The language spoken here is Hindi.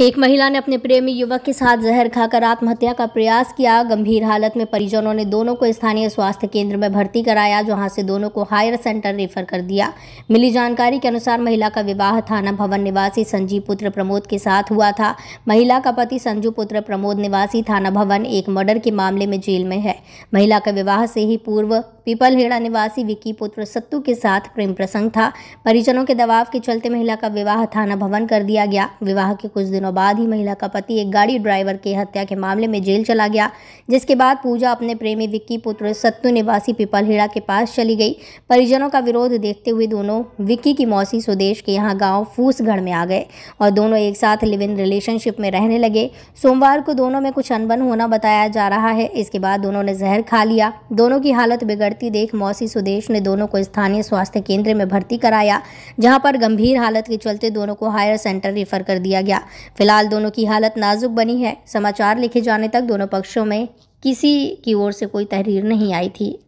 एक महिला ने अपने प्रेमी युवक के साथ जहर खाकर आत्महत्या का प्रयास किया गंभीर हालत में परिजनों ने दोनों को स्थानीय स्वास्थ्य केंद्र में भर्ती कराया जहां से दोनों को हायर सेंटर रेफर कर दिया मिली जानकारी के अनुसार महिला का विवाह थाना भवन निवासी संजीव पुत्र प्रमोद के साथ हुआ था महिला का पति संजू पुत्र प्रमोद निवासी थाना भवन एक मर्डर के मामले में जेल में है महिला का विवाह से ही पूर्व पीपलहेड़ा निवासी विक्की पुत्र सत्तू के साथ प्रेम प्रसंग था परिजनों के दबाव के चलते महिला का विवाह थाना भवन कर दिया गया विवाह के कुछ दिनों बाद ही महिला का पति एक गाड़ी ड्राइवर की हत्या के मामले में जेल चला गया जिसके बाद पूजा अपने प्रेमी विक्की पुत्र सत्तू निवासी पीपलहेड़ा के पास चली गई परिजनों का विरोध देखते हुए दोनों विक्की की मौसी स्वदेश के यहाँ गाँव फूसगढ़ में आ गए और दोनों एक साथ लिव इन रिलेशनशिप में रहने लगे सोमवार को दोनों में कुछ अनबन होना बताया जा रहा है इसके बाद दोनों ने जहर खा लिया दोनों की हालत बिगड़ती देख मौसी सुदेश ने दोनों को स्थानीय स्वास्थ्य केंद्र में भर्ती कराया जहां पर गंभीर हालत के चलते दोनों को हायर सेंटर रेफर कर दिया गया फिलहाल दोनों की हालत नाजुक बनी है समाचार लिखे जाने तक दोनों पक्षों में किसी की ओर से कोई तहरीर नहीं आई थी